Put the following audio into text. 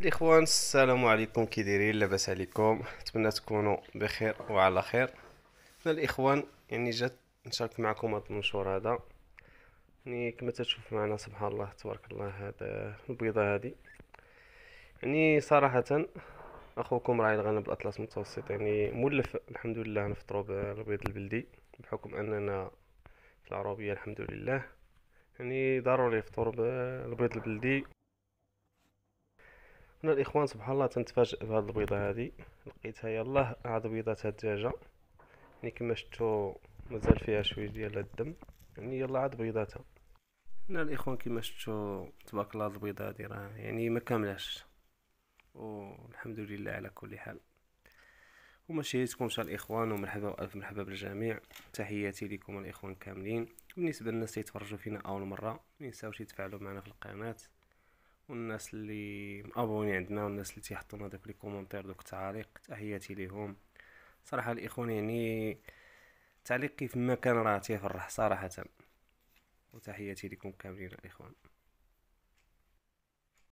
الاخوان السلام عليكم كي دايرين لاباس عليكم نتمنى تكونوا بخير وعلى خير انا الاخوان يعني جات نشارك معكم هذا المنشور هذا يعني كما تشوف معنا سبحان الله تبارك الله هذا البيضه هذه يعني صراحه اخوكم راعي الغنم بالاطلس المتوسط يعني مولف الحمد لله نفطروا بالبيض البلدي بحكم اننا في العربيه الحمد لله يعني ضروري يفطر بالبيض البلدي هنا الاخوان سبحان الله تنتفاجئ بهاد البيضه هادي لقيتها يلاه عاد بيضه تاع الدجاجه يعني كما شفتوا مازال فيها شويه ديال الدم يعني يلا عاد بيضاتها هنا الاخوان كما شفتوا تبارك الله البيضه هادي راه يعني ما كاملاش والحمد لله على كل حال وماشي تكون شاء الاخوان ومرحبا والف مرحبا بالجميع تحياتي لكم الاخوان كاملين بالنسبه للناس اللي يتفرجوا فينا اول مره ما ينساوش يتفاعلوا معنا في القناه والناس اللي مابوني عندنا والناس اللي تيحطونا داك لي كومونتير دوك التعاليق تحياتي ليهم صراحه الاخوان يعني التعليق كيف ما كان راه تيفرح صراحه وتحياتي لكم كاملين الاخوان